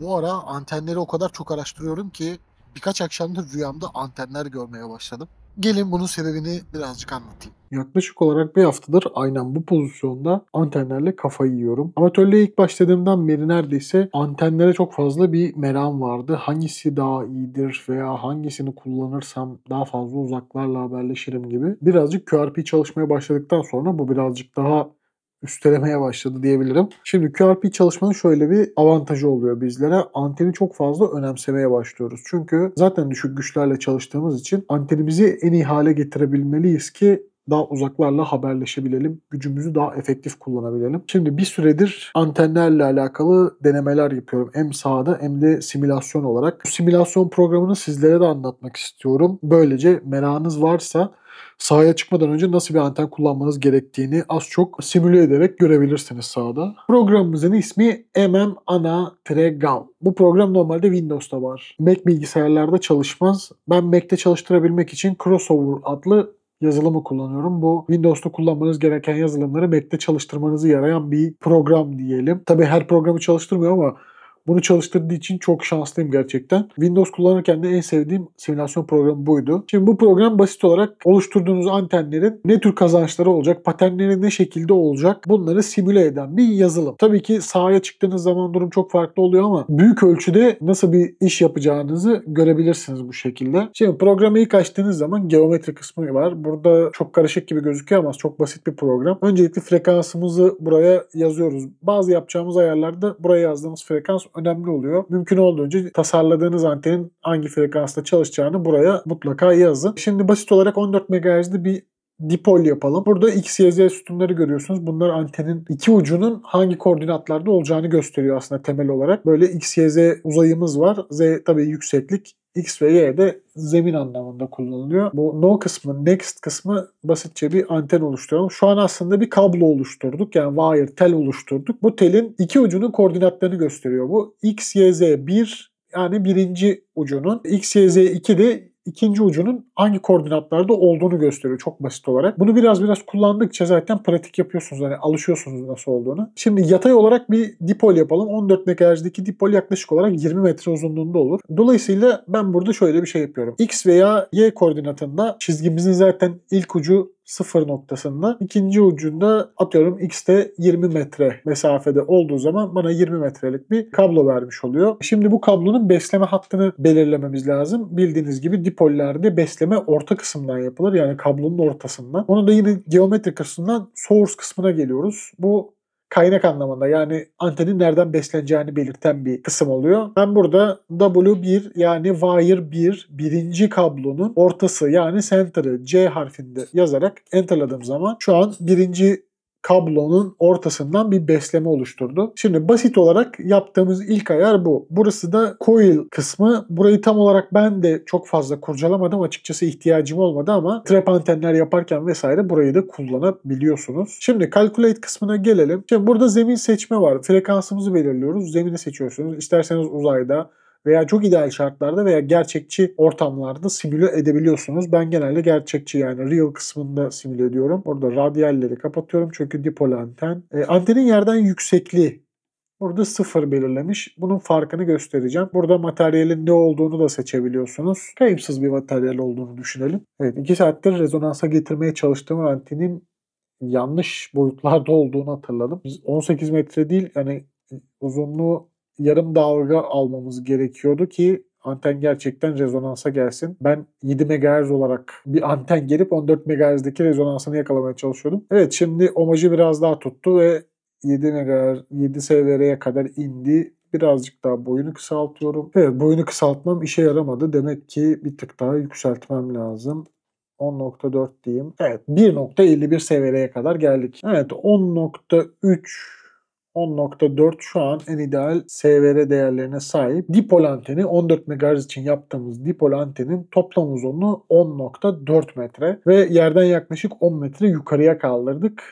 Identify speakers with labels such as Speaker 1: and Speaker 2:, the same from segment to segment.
Speaker 1: Bu ara antenleri o kadar çok araştırıyorum ki birkaç akşamdır rüyamda antenler görmeye başladım. Gelin bunun sebebini birazcık anlatayım. Yaklaşık olarak bir haftadır aynen bu pozisyonda antenlerle kafayı yiyorum. Amatörlüğe ilk başladığımdan beri neredeyse antenlere çok fazla bir meram vardı. Hangisi daha iyidir veya hangisini kullanırsam daha fazla uzaklarla haberleşirim gibi. Birazcık QRP çalışmaya başladıktan sonra bu birazcık daha üstelemeye başladı diyebilirim. Şimdi QRP çalışmanın şöyle bir avantajı oluyor bizlere. Anteni çok fazla önemsemeye başlıyoruz. Çünkü zaten düşük güçlerle çalıştığımız için antenimizi en iyi hale getirebilmeliyiz ki daha uzaklarla haberleşebilelim, gücümüzü daha efektif kullanabilelim. Şimdi bir süredir antenlerle alakalı denemeler yapıyorum. Hem sahada hem de simülasyon olarak. Bu simülasyon programını sizlere de anlatmak istiyorum. Böylece merakınız varsa sahaya çıkmadan önce nasıl bir anten kullanmanız gerektiğini az çok simüle ederek görebilirsiniz sahada. Programımızın ismi MM Ana Tregal. Bu program normalde Windows'ta var. Mac bilgisayarlarda çalışmaz. Ben Mac'te çalıştırabilmek için Crossover adlı yazılımı kullanıyorum. Bu Windows'ta kullanmanız gereken yazılımları Mac'te çalıştırmanızı yarayan bir program diyelim. Tabii her programı çalıştırmıyor ama bunu çalıştırdığı için çok şanslıyım gerçekten. Windows kullanırken de en sevdiğim simülasyon programı buydu. Şimdi bu program basit olarak oluşturduğunuz antenlerin ne tür kazançları olacak, paternleri ne şekilde olacak bunları simüle eden bir yazılım. Tabii ki sahaya çıktığınız zaman durum çok farklı oluyor ama büyük ölçüde nasıl bir iş yapacağınızı görebilirsiniz bu şekilde. Şimdi programı ilk açtığınız zaman geometri kısmı var. Burada çok karışık gibi gözüküyor ama çok basit bir program. Öncelikle frekansımızı buraya yazıyoruz. Bazı yapacağımız ayarlarda buraya yazdığımız frekans önemli oluyor. Mümkün olduğunca tasarladığınız antenin hangi frekansta çalışacağını buraya mutlaka yazın. Şimdi basit olarak 14 MHz'de bir dipol yapalım. Burada X, Y, Z sütunları görüyorsunuz. Bunlar antenin iki ucunun hangi koordinatlarda olacağını gösteriyor aslında temel olarak. Böyle X, Y, Z uzayımız var. Z tabii yükseklik, X ve Y de zemin anlamında kullanılıyor. Bu no kısmı, next kısmı basitçe bir anten oluşturalım. Şu an aslında bir kablo oluşturduk. Yani wire, tel oluşturduk. Bu telin iki ucunun koordinatlarını gösteriyor bu. X, Y, Z 1 yani birinci ucunun. X, Y, Z 2 de ikinci ucunun hangi koordinatlarda olduğunu gösteriyor çok basit olarak. Bunu biraz biraz kullandıkça zaten pratik yapıyorsunuz. Hani alışıyorsunuz nasıl olduğunu. Şimdi yatay olarak bir dipol yapalım. 14 megahertz'deki dipol yaklaşık olarak 20 metre uzunluğunda olur. Dolayısıyla ben burada şöyle bir şey yapıyorum. X veya Y koordinatında çizgimizin zaten ilk ucu sıfır noktasında. ikinci ucunda atıyorum x'te 20 metre mesafede olduğu zaman bana 20 metrelik bir kablo vermiş oluyor. Şimdi bu kablonun besleme hattını belirlememiz lazım. Bildiğiniz gibi dipollerde besleme orta kısımdan yapılır. Yani kablonun ortasından. Onu da yine geometrik kısmından source kısmına geliyoruz. Bu kaynak anlamında yani antenin nereden besleneceğini belirten bir kısım oluyor. Ben burada W1 yani wire 1 birinci kablonun ortası yani center'ı C harfinde yazarak enterladığım zaman şu an birinci kablonun ortasından bir besleme oluşturdu. Şimdi basit olarak yaptığımız ilk ayar bu. Burası da coil kısmı. Burayı tam olarak ben de çok fazla kurcalamadım. Açıkçası ihtiyacım olmadı ama trap antenler yaparken vesaire burayı da kullanabiliyorsunuz. Şimdi calculate kısmına gelelim. Şimdi burada zemin seçme var. Frekansımızı belirliyoruz. Zemini seçiyorsunuz. İsterseniz uzayda, veya çok ideal şartlarda veya gerçekçi ortamlarda simüle edebiliyorsunuz. Ben genelde gerçekçi yani real kısmında simüle ediyorum. Orada radyalleri kapatıyorum çünkü dipol anten. E, antenin yerden yüksekliği Burada sıfır belirlemiş. Bunun farkını göstereceğim. Burada materyalin ne olduğunu da seçebiliyorsunuz. Kayıpsız bir materyal olduğunu düşünelim. Evet 2 saattir rezonansa getirmeye çalıştığım Antenin yanlış boyutlarda olduğunu hatırladım. Biz 18 metre değil yani uzunluğu yarım dalga almamız gerekiyordu ki anten gerçekten rezonansa gelsin. Ben 7 MHz olarak bir anten gelip 14 MHz'deki rezonansını yakalamaya çalışıyordum. Evet şimdi omajı biraz daha tuttu ve 7 MHz 7 SVR'ye kadar indi. Birazcık daha boyunu kısaltıyorum. Evet boyunu kısaltmam işe yaramadı. Demek ki bir tık daha yükseltmem lazım. 10.4 diyeyim. Evet 1.51 seviyeye kadar geldik. Evet 10.3 10.4 şu an en ideal SVR değerlerine sahip. Dipol anteni 14 MHz için yaptığımız dipol antenin toplam uzunluğu 10.4 metre ve yerden yaklaşık 10 metre yukarıya kaldırdık.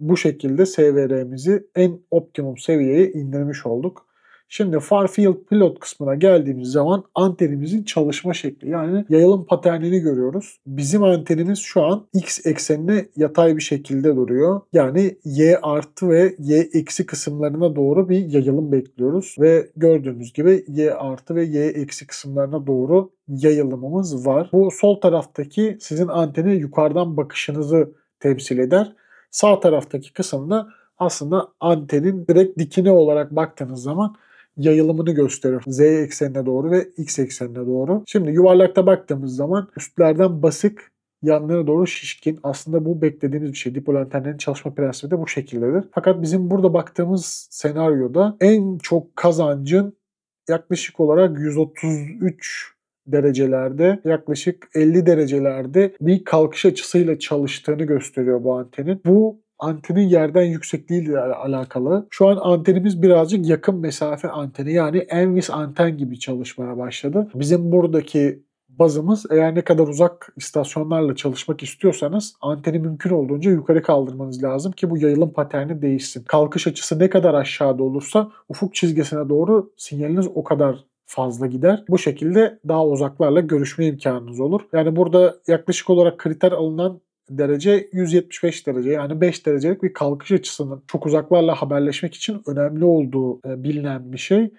Speaker 1: Bu şekilde SVR'mizi en optimum seviyeye indirmiş olduk. Şimdi far field pilot kısmına geldiğimiz zaman antenimizin çalışma şekli yani yayılım paternini görüyoruz. Bizim antenimiz şu an x eksenine yatay bir şekilde duruyor. Yani y artı ve y eksi kısımlarına doğru bir yayılım bekliyoruz ve gördüğünüz gibi y artı ve y eksi kısımlarına doğru yayılımımız var. Bu sol taraftaki sizin anteni yukarıdan bakışınızı temsil eder. Sağ taraftaki kısımda aslında antenin direkt dikine olarak baktığınız zaman yayılımını gösterir. Z eksenine doğru ve X eksenine doğru. Şimdi yuvarlakta baktığımız zaman üstlerden basık yanlara doğru şişkin. Aslında bu beklediğimiz bir şey. Dipol antenlerin çalışma prensibi de bu şekildedir. Fakat bizim burada baktığımız senaryoda en çok kazancın yaklaşık olarak 133 derecelerde yaklaşık 50 derecelerde bir kalkış açısıyla çalıştığını gösteriyor bu antenin. Bu antenin yerden yüksekliğiyle alakalı. Şu an antenimiz birazcık yakın mesafe anteni yani Envis anten gibi çalışmaya başladı. Bizim buradaki bazımız eğer ne kadar uzak istasyonlarla çalışmak istiyorsanız anteni mümkün olduğunca yukarı kaldırmanız lazım ki bu yayılım paterni değişsin. Kalkış açısı ne kadar aşağıda olursa ufuk çizgisine doğru sinyaliniz o kadar fazla gider. Bu şekilde daha uzaklarla görüşme imkanınız olur. Yani burada yaklaşık olarak kriter alınan derece 175 derece yani 5 derecelik bir kalkış açısının çok uzaklarla haberleşmek için önemli olduğu e, bilinen bir şey.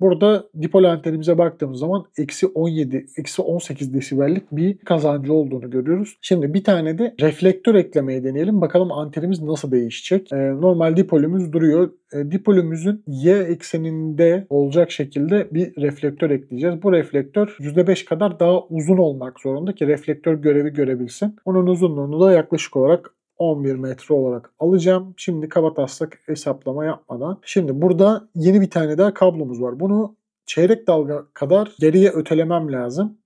Speaker 1: Burada dipol dipolenterimize baktığımız zaman eksi 17, eksi 18 desibellik bir kazancı olduğunu görüyoruz. Şimdi bir tane de reflektör eklemeyi deneyelim. Bakalım antenimiz nasıl değişecek. Ee, normal dipolümüz duruyor. Ee, dipolümüzün y ekseninde olacak şekilde bir reflektör ekleyeceğiz. Bu reflektör %5 kadar daha uzun olmak zorunda ki reflektör görevi görebilsin. Onun uzunluğunu da yaklaşık olarak 11 metre olarak alacağım. Şimdi kabataslak hesaplama yapmadan. Şimdi burada yeni bir tane daha kablomuz var. Bunu çeyrek dalga kadar geriye ötelemem lazım.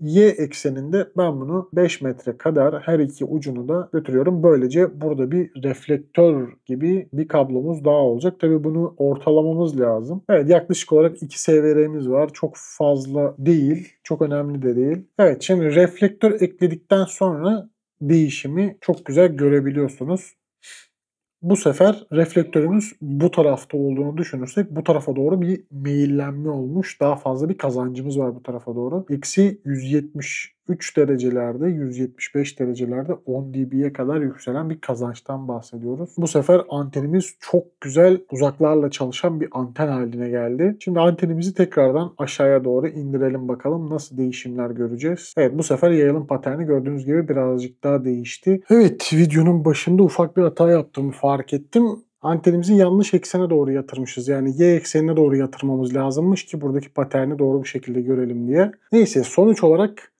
Speaker 1: Y ekseninde ben bunu 5 metre kadar her iki ucunu da götürüyorum. Böylece burada bir reflektör gibi bir kablomuz daha olacak. Tabii bunu ortalamamız lazım. Evet yaklaşık olarak 2 SVR'miz var. Çok fazla değil. Çok önemli de değil. Evet şimdi reflektör ekledikten sonra değişimi çok güzel görebiliyorsunuz. Bu sefer reflektörümüz bu tarafta olduğunu düşünürsek bu tarafa doğru bir meyillenme olmuş. Daha fazla bir kazancımız var bu tarafa doğru. Eksi 170 3 derecelerde 175 derecelerde 10 dB'ye kadar yükselen bir kazançtan bahsediyoruz. Bu sefer antenimiz çok güzel uzaklarla çalışan bir anten haline geldi. Şimdi antenimizi tekrardan aşağıya doğru indirelim bakalım nasıl değişimler göreceğiz. Evet bu sefer yayılım paterni gördüğünüz gibi birazcık daha değişti. Evet videonun başında ufak bir hata yaptığımı fark ettim antenimizi yanlış eksene doğru yatırmışız. Yani y eksenine doğru yatırmamız lazımmış ki buradaki paterni doğru bir şekilde görelim diye. Neyse sonuç olarak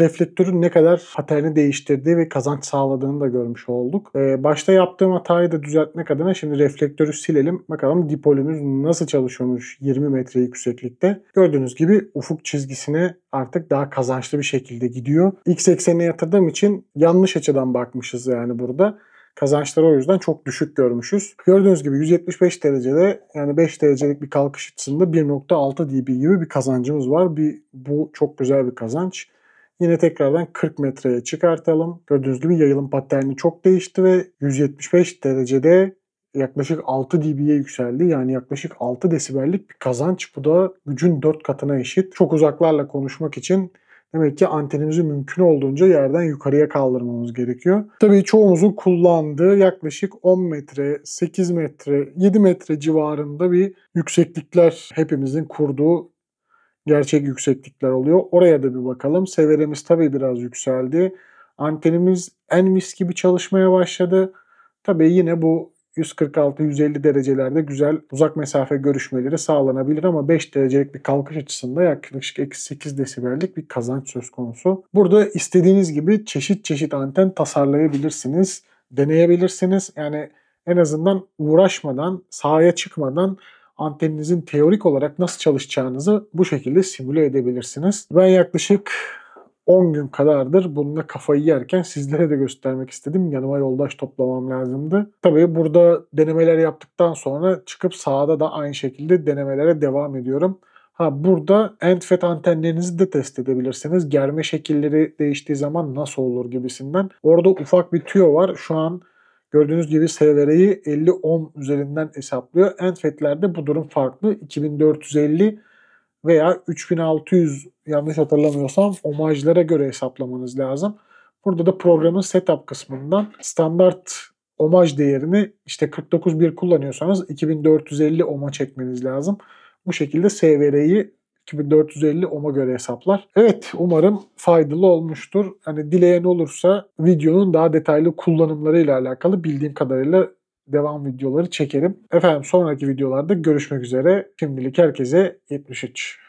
Speaker 1: reflektörün ne kadar paterni değiştirdiği ve kazanç sağladığını da görmüş olduk. Ee, başta yaptığım hatayı da düzeltmek adına şimdi reflektörü silelim. Bakalım dipolümüz nasıl çalışıyormuş 20 metre yükseklikte. Gördüğünüz gibi ufuk çizgisine artık daha kazançlı bir şekilde gidiyor. X eksenine yatırdığım için yanlış açıdan bakmışız yani burada. Kazançları o yüzden çok düşük görmüşüz. Gördüğünüz gibi 175 derecede yani 5 derecelik bir kalkış açısında 1.6 dB gibi bir kazancımız var. Bir, bu çok güzel bir kazanç. Yine tekrardan 40 metreye çıkartalım. Gördüğünüz gibi yayılım paterni çok değişti ve 175 derecede yaklaşık 6 dB'ye yükseldi. Yani yaklaşık 6 desibellik bir kazanç. Bu da gücün 4 katına eşit. Çok uzaklarla konuşmak için Demek ki antenimizi mümkün olduğunca yerden yukarıya kaldırmamız gerekiyor. Tabii çoğumuzun kullandığı yaklaşık 10 metre, 8 metre, 7 metre civarında bir yükseklikler hepimizin kurduğu gerçek yükseklikler oluyor. Oraya da bir bakalım. Severimiz tabii biraz yükseldi. Antenimiz en mis gibi çalışmaya başladı. Tabii yine bu 146-150 derecelerde güzel uzak mesafe görüşmeleri sağlanabilir ama 5 derecelik bir kalkış açısında yaklaşık eksi 8 desibellik bir kazanç söz konusu. Burada istediğiniz gibi çeşit çeşit anten tasarlayabilirsiniz, deneyebilirsiniz. Yani en azından uğraşmadan, sahaya çıkmadan anteninizin teorik olarak nasıl çalışacağınızı bu şekilde simüle edebilirsiniz. Ben yaklaşık 10 gün kadardır bununla kafayı yerken sizlere de göstermek istedim. Yanıma yoldaş toplamam lazımdı. Tabii burada denemeler yaptıktan sonra çıkıp sahada da aynı şekilde denemelere devam ediyorum. Ha burada endfet antenlerinizi de test edebilirsiniz. Germe şekilleri değiştiği zaman nasıl olur gibisinden. Orada ufak bir tüyo var. Şu an Gördüğünüz gibi SVR'yi 50-10 üzerinden hesaplıyor. Enfet'lerde bu durum farklı. 2450 veya 3600 yanlış hatırlamıyorsam omajlara göre hesaplamanız lazım. Burada da programın setup kısmından standart omaj değerini işte 49.1 kullanıyorsanız 2450 omaj çekmeniz lazım. Bu şekilde SVR'yi 2450 ohm'a göre hesaplar. Evet umarım faydalı olmuştur. Hani dileyen olursa videonun daha detaylı kullanımları ile alakalı bildiğim kadarıyla devam videoları çekerim. Efendim sonraki videolarda görüşmek üzere. Şimdilik herkese 73.